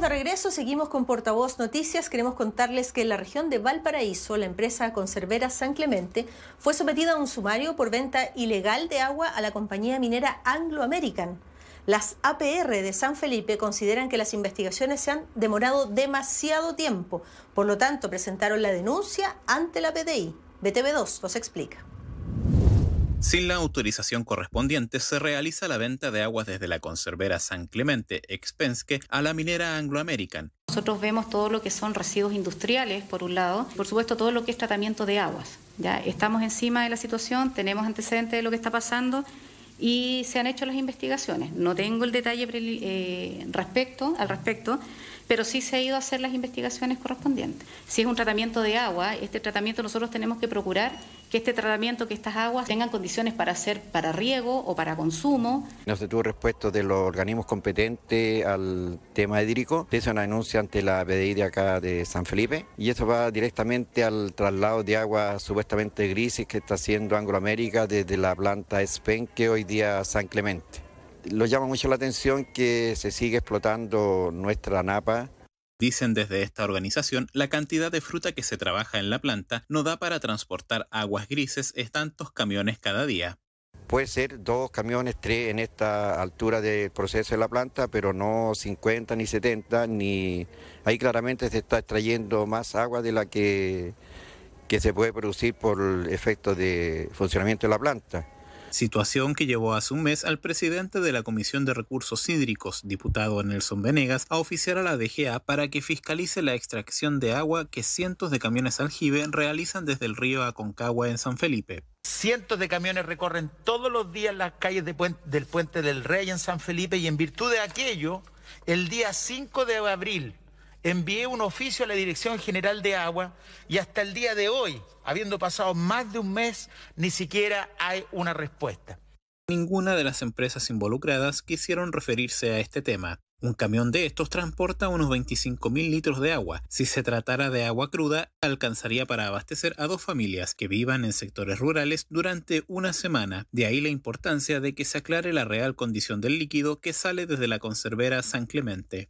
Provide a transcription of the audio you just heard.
de regreso, seguimos con Portavoz Noticias. Queremos contarles que en la región de Valparaíso, la empresa conservera San Clemente fue sometida a un sumario por venta ilegal de agua a la compañía minera Anglo American. Las APR de San Felipe consideran que las investigaciones se han demorado demasiado tiempo, por lo tanto presentaron la denuncia ante la PDI. BTV2 nos explica. Sin la autorización correspondiente, se realiza la venta de aguas desde la conservera San Clemente, Expenske, a la minera Anglo American. Nosotros vemos todo lo que son residuos industriales, por un lado, por supuesto todo lo que es tratamiento de aguas. Ya estamos encima de la situación, tenemos antecedentes de lo que está pasando y se han hecho las investigaciones. No tengo el detalle eh, respecto, al respecto, pero sí se ha ido a hacer las investigaciones correspondientes. Si es un tratamiento de agua, este tratamiento nosotros tenemos que procurar que este tratamiento, que estas aguas tengan condiciones para hacer, para riego o para consumo. No se tuvo respuesta de los organismos competentes al tema hídrico. Es una denuncia ante la PDI de acá de San Felipe y eso va directamente al traslado de agua supuestamente grises que está haciendo Angloamérica desde la planta Spen que hoy día San Clemente. Lo llama mucho la atención que se sigue explotando nuestra napa. Dicen desde esta organización, la cantidad de fruta que se trabaja en la planta no da para transportar aguas grises es tantos camiones cada día. Puede ser dos camiones, tres en esta altura del proceso de la planta, pero no 50 ni 70, ni ahí claramente se está extrayendo más agua de la que, que se puede producir por efecto de funcionamiento de la planta situación que llevó hace un mes al presidente de la Comisión de Recursos Hídricos, diputado Nelson Venegas, a oficiar a la DGA para que fiscalice la extracción de agua que cientos de camiones aljibe realizan desde el río Aconcagua en San Felipe. Cientos de camiones recorren todos los días las calles del Puente del Rey en San Felipe y en virtud de aquello, el día 5 de abril envié un oficio a la Dirección General de Agua y hasta el día de hoy, habiendo pasado más de un mes, ni siquiera hay una respuesta. Ninguna de las empresas involucradas quisieron referirse a este tema. Un camión de estos transporta unos 25.000 litros de agua. Si se tratara de agua cruda, alcanzaría para abastecer a dos familias que vivan en sectores rurales durante una semana. De ahí la importancia de que se aclare la real condición del líquido que sale desde la conservera San Clemente.